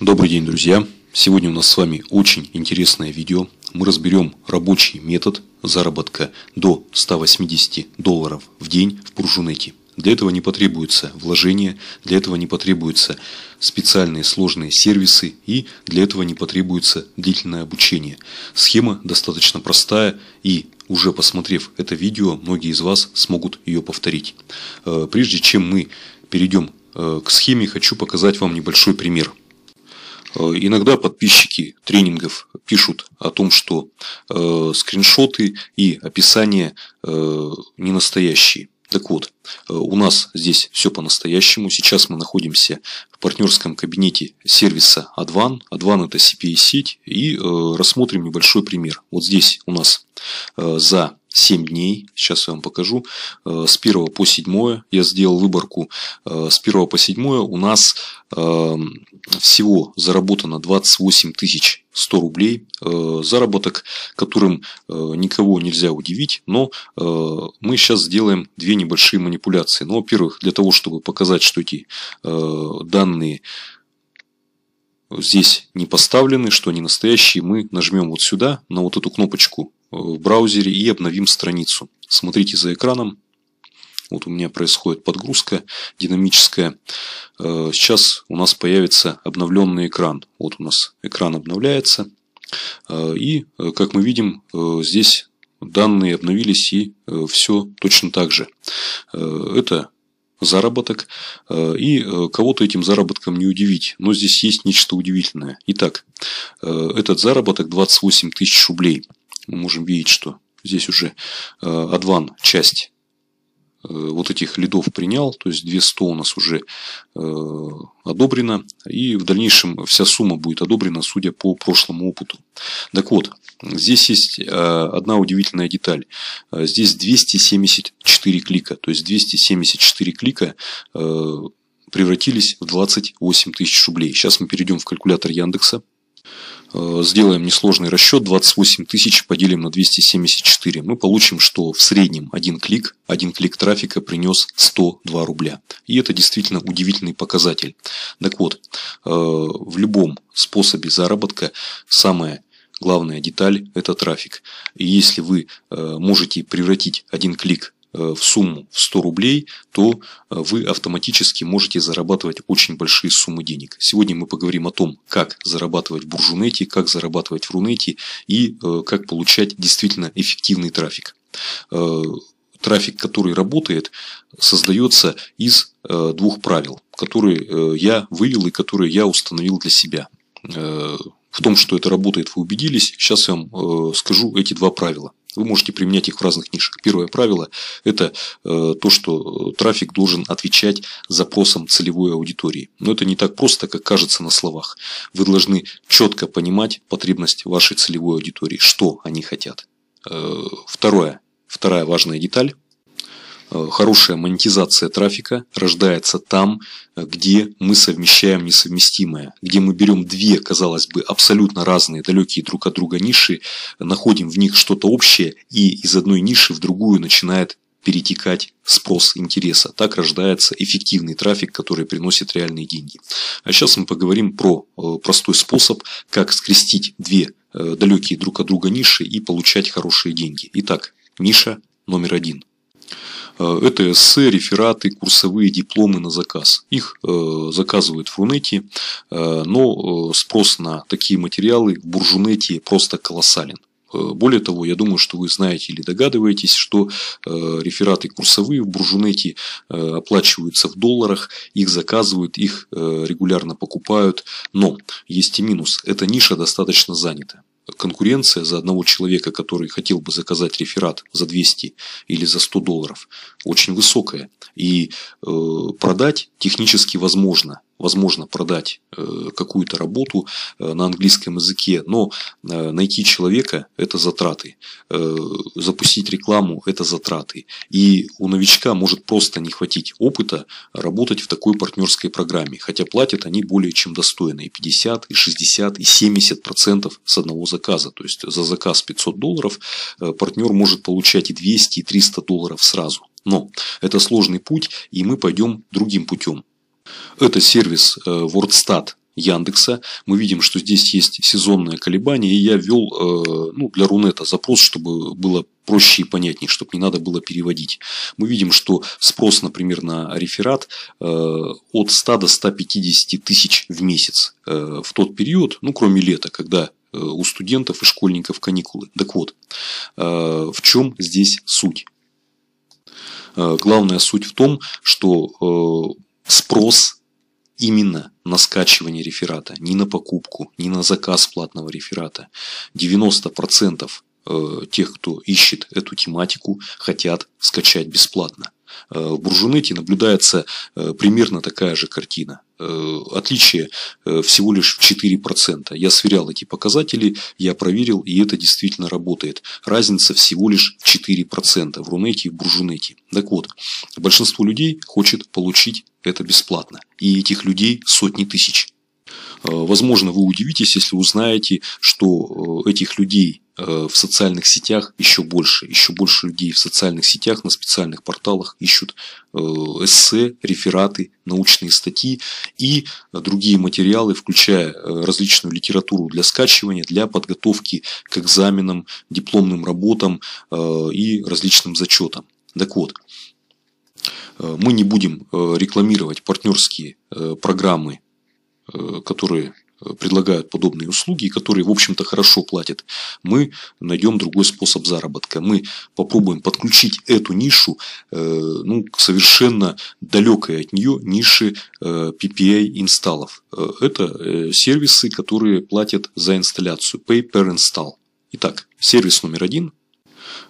Добрый день, друзья! Сегодня у нас с вами очень интересное видео. Мы разберем рабочий метод заработка до 180 долларов в день в Пуржунете. Для этого не потребуется вложение, для этого не потребуются специальные сложные сервисы и для этого не потребуется длительное обучение. Схема достаточно простая и уже посмотрев это видео, многие из вас смогут ее повторить. Э, прежде чем мы перейдем э, к схеме, хочу показать вам небольшой пример – Э, иногда подписчики тренингов пишут о том, что э, скриншоты и описание э, не настоящие. Так вот, у нас здесь все по-настоящему. Сейчас мы находимся в партнерском кабинете сервиса Advan. Advan это CPA-сеть. И рассмотрим небольшой пример. Вот здесь у нас за 7 дней. Сейчас я вам покажу. Э, с 1 по 7 я сделал выборку. Э, с 1 по 7 у нас эм, всего заработано 28 тысяч 100 рублей. Э, заработок, которым никого нельзя удивить. Но мы сейчас сделаем две небольшие манипуляции. Ну, во-первых, для того, чтобы показать, что эти данные здесь не поставлены, что они настоящие, мы нажмем вот сюда, на вот эту кнопочку в браузере и обновим страницу. Смотрите за экраном. Вот у меня происходит подгрузка динамическая. Э, сейчас у нас появится обновленный экран. Вот у нас экран обновляется. Э, и, э, как мы видим, здесь данные обновились и все точно так же. Это заработок, и кого-то этим заработком не удивить. Но здесь есть нечто удивительное. Итак, этот заработок 28 тысяч рублей – мы можем видеть, что здесь уже Адван э, часть э, вот этих лидов принял, то есть 200 у нас уже э, одобрено, и в дальнейшем вся сумма будет одобрена, судя по прошлому опыту. Так вот, здесь есть одна удивительная деталь. Здесь 274 клика, то есть 274 клика превратились в 28 тысяч рублей. Сейчас мы перейдем в калькулятор Яндекса. Э, сделаем несложный расчет, 28 тысяч поделим на 274, мы получим, что в среднем один клик, один клик трафика принес 102 рубля. И это действительно удивительный показатель. Так вот, э, в любом способе заработка самое главная деталь – это трафик. И если вы э, можете превратить один клик Э, в сумму в 100 рублей, то э, вы автоматически можете зарабатывать очень большие суммы денег. Сегодня мы поговорим о том, как зарабатывать в Буржунете, как зарабатывать в Рунете и э, как получать действительно эффективный трафик трафик, который работает, создается из двух правил, которые я вывел и которые я установил для себя. В том, что это работает, вы убедились. Сейчас я вам скажу эти два правила. Вы можете применять их в разных нишах. Первое правило – это э, то, что трафик должен отвечать запросам целевой аудитории. Но это не так просто, как кажется на словах. Вы должны четко понимать потребность вашей целевой аудитории, что они хотят. Э, второе, вторая важная деталь – хорошая монетизация трафика рождается там, где мы совмещаем несовместимое, где мы берем две, казалось бы, абсолютно разные, далекие друг от друга ниши, находим в них что-то общее и из одной ниши в другую начинает перетекать спрос интереса. Так рождается эффективный трафик, который приносит реальные деньги. А сейчас мы поговорим про э, простой способ, как скрестить две э, далекие друг от друга ниши и получать хорошие деньги. Итак, ниша номер один – Э, это эссе, рефераты, курсовые дипломы на заказ. Их э, заказывают в Рунете, э, но спрос на такие материалы в Буржунете просто колоссален. Более того, я думаю, что вы знаете или догадываетесь, что рефераты курсовые в Буржунете оплачиваются в долларах, их заказывают, их регулярно покупают. Но есть и минус. Эта ниша достаточно занята конкуренция за одного человека, который хотел бы заказать реферат за 200 или за 100 долларов, очень высокая. И э, продать технически возможно, возможно продать э, какую-то работу э, на английском языке, но э, найти человека – это затраты, запустить рекламу – это затраты. И у новичка может просто не хватить опыта работать в такой партнерской программе, хотя платят они более чем достойно – и 50, и 60, и 70 процентов с одного заказа. То есть за заказ 500 долларов партнер может получать и 200, и 300 долларов сразу. Но это сложный путь, и мы пойдем другим путем. Это сервис э, WordStat Яндекса. Мы видим, что здесь есть сезонное колебание, и я ввел э, ну, для Рунета запрос, чтобы было проще и понятнее, чтобы не надо было переводить. Мы видим, что спрос, например, на реферат э, от 100 до 150 тысяч в месяц в тот период, ну, кроме лета, когда у студентов и школьников каникулы. Так вот, в чем здесь суть? Главная суть в том, что спрос именно на скачивание реферата, не на покупку, не на заказ платного реферата. 90% э, тех, кто ищет эту тематику, хотят скачать бесплатно. Э, в Буржунете наблюдается э, примерно такая же картина. Отличие всего лишь в 4%. Я сверял эти показатели, я проверил, и это действительно работает. Разница всего лишь 4% в Рунете и в Буржунете. Так вот, большинство людей хочет получить это бесплатно. И этих людей сотни тысяч. Э, возможно, вы удивитесь, если узнаете, что э, этих людей э, в социальных сетях еще больше. Еще больше людей в социальных сетях, на специальных порталах ищут эссе, рефераты, научные статьи и другие материалы, включая различную литературу для скачивания, для подготовки к экзаменам, дипломным работам и различным зачетам. Так вот, Э, мы не будем э, рекламировать партнерские э, программы, которые предлагают подобные услуги, которые, в общем-то, хорошо платят, мы найдем другой способ заработка. Мы попробуем подключить эту нишу ну, к совершенно далекой от нее нише ppa инсталлов. Это сервисы, которые платят за инсталляцию. Pay per install. Итак, сервис номер один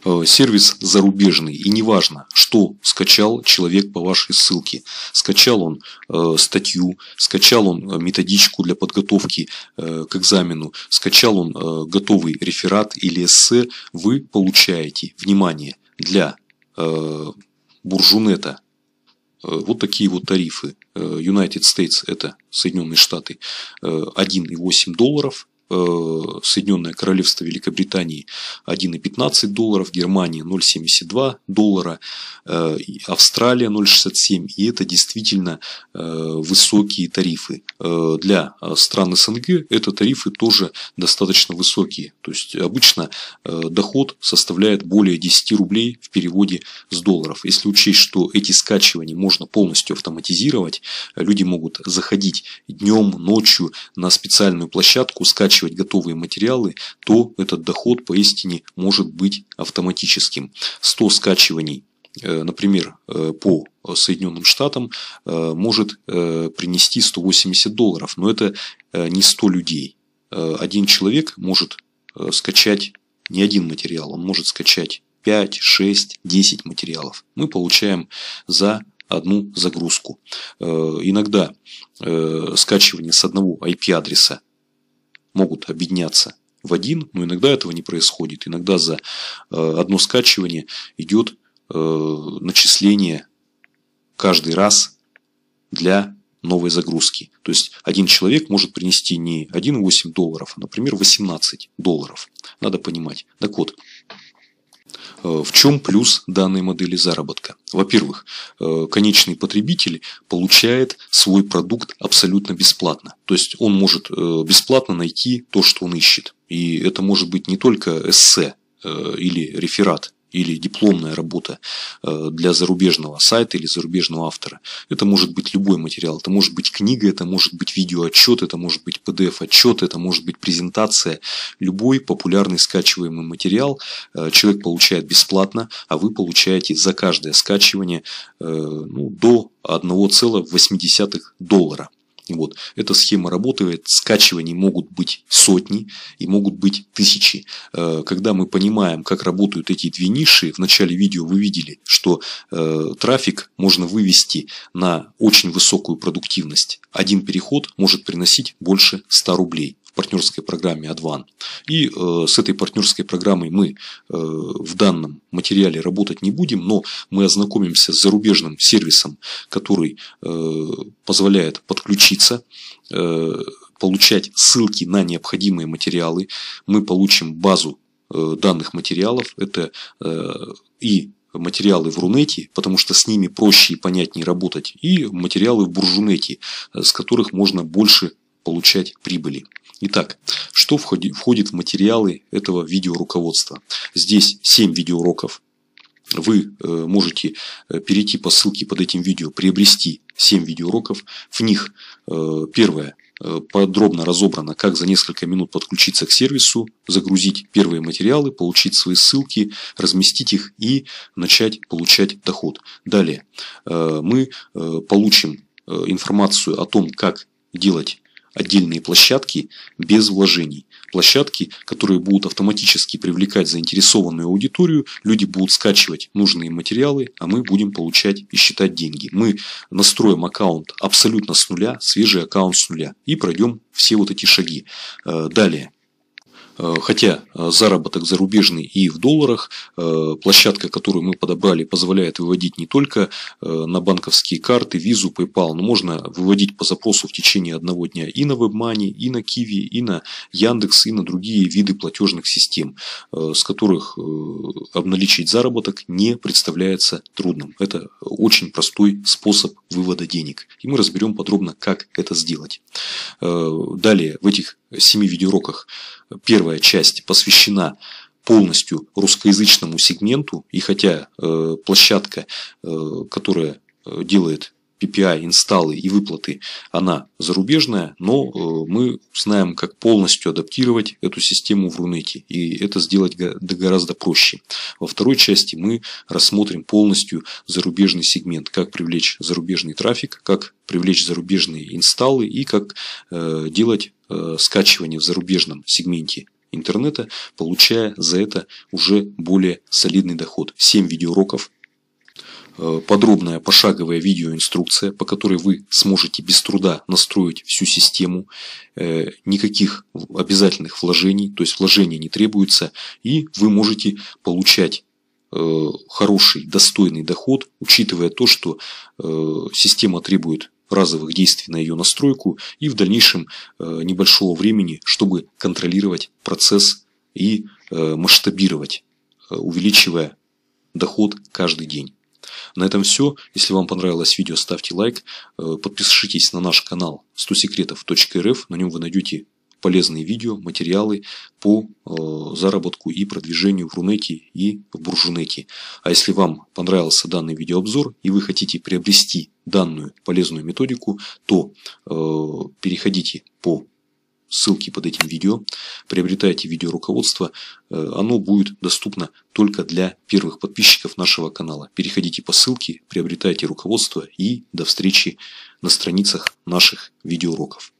Э, сервис зарубежный, и неважно, что скачал человек по вашей ссылке. Скачал он э, статью, скачал он э, методичку для подготовки к экзамену, скачал он готовый реферат или эссе, вы получаете, внимание, для буржунета вот такие вот тарифы. United States – это Соединенные Штаты 1,8 долларов. Э, Соединенное Королевство Великобритании 1,15 долларов, Германия 0,72 доллара, э, Австралия 0,67. И это действительно э, высокие тарифы. Для стран СНГ это тарифы тоже достаточно высокие. То есть обычно доход составляет более 10 рублей в переводе с долларов. Если учесть, что эти скачивания можно полностью автоматизировать, люди могут заходить днем, ночью на специальную площадку, скачивать оплачивать готовые материалы, то этот доход поистине может быть автоматическим. 100 скачиваний э, например, э, по Соединенным Штатам э, может принести 180 долларов, но это не 100 людей. Один человек может скачать не один материал, он может скачать 5, 6, 10 материалов. Мы получаем за одну загрузку. Иногда скачивание с одного IP-адреса могут объединяться в один, но иногда этого не происходит. Иногда за э, одно скачивание идет э, начисление каждый раз для новой загрузки. То есть один человек может принести не 1,8 долларов, а, например, 18 долларов. Надо понимать. Так вот, Э, в чем плюс данной модели заработка? Во-первых, э, конечный потребитель получает свой продукт абсолютно бесплатно. То есть он может э, бесплатно найти то, что он ищет. И это может быть не только эссе или реферат или дипломная работа э, для зарубежного сайта или зарубежного автора. Это может быть любой материал. Это может быть книга, это может быть видеоотчет, это может быть PDF-отчет, это может быть презентация. Любой популярный скачиваемый материал э, человек получает бесплатно, а вы получаете за каждое скачивание э, ну, до 1,8 доллара. Вот. Эта схема работает, скачиваний могут быть сотни и могут быть тысячи. Э, когда мы понимаем, как работают эти две ниши, в начале видео вы видели, что э, трафик можно вывести на очень высокую продуктивность. Один переход может приносить больше 100 рублей партнерской программе Адван И э, с этой партнерской программой мы э, в данном материале работать не будем, но мы ознакомимся с зарубежным сервисом, который э, позволяет подключиться э, получать ссылки на необходимые материалы. Мы получим базу э, данных материалов. Это э, и материалы в Рунете, потому что с ними проще и понятнее работать, и материалы в Буржунете, с которых можно больше получать прибыли. Итак, что входит в материалы этого видеоруководства? Здесь 7 видеоуроков. Вы э, можете э, перейти по ссылке под этим видео, приобрести 7 видеоуроков. В них э, первое подробно разобрано, как за несколько минут подключиться к сервису, загрузить первые материалы, получить свои ссылки, разместить их и начать получать доход. Далее мы получим информацию о том, как делать отдельные площадки без вложений. Площадки, которые будут автоматически привлекать заинтересованную аудиторию, люди будут скачивать нужные материалы, а мы будем получать и считать деньги. Мы настроим аккаунт абсолютно с нуля, свежий аккаунт с нуля и пройдем все вот эти шаги. Э, далее. Э, хотя э, заработок зарубежный и в долларах, э, площадка, которую мы подобрали, позволяет выводить не только на банковские карты, визу, PayPal, но можно выводить по запросу в течение одного дня и на WebMoney, и на Kiwi, и на Яндекс, и на другие виды платежных систем, с которых обналичить заработок не представляется трудным. Это очень простой способ вывода денег. И мы разберем подробно, как это сделать. Далее, в этих семи видеоуроках первая часть посвящена полностью русскоязычному сегменту, и хотя э, площадка, э, которая э, делает PPI, инсталлы и выплаты, она зарубежная, но э, мы знаем, как полностью адаптировать эту систему в Рунете, и это сделать гораздо проще. Во второй части мы рассмотрим полностью зарубежный сегмент, как привлечь зарубежный трафик, как привлечь зарубежные инсталлы и как э, делать Э, скачивания в зарубежном сегменте интернета, получая за это уже более солидный доход. 7 видеоуроков, э, подробная пошаговая видеоинструкция, по которой вы сможете без труда настроить всю систему, э, никаких обязательных вложений, то есть вложения не требуется, и вы можете получать хороший, достойный доход, учитывая то, что система требует разовых действий на ее настройку и в дальнейшем э, небольшого времени, чтобы контролировать процесс и э, масштабировать, э, увеличивая доход каждый день. На этом все. Если вам понравилось видео, ставьте лайк. Подпишитесь на наш канал 100секретов.рф. На нем вы найдете полезные видео, материалы по э, заработку и продвижению в Рунете и в Буржунете. А если вам понравился данный видеообзор и вы хотите приобрести данную полезную методику, то э, переходите по ссылке под этим видео, приобретайте видеоруководство, э, оно будет доступно только для первых подписчиков нашего канала. Переходите по ссылке, приобретайте руководство и до встречи на страницах наших видеоуроков.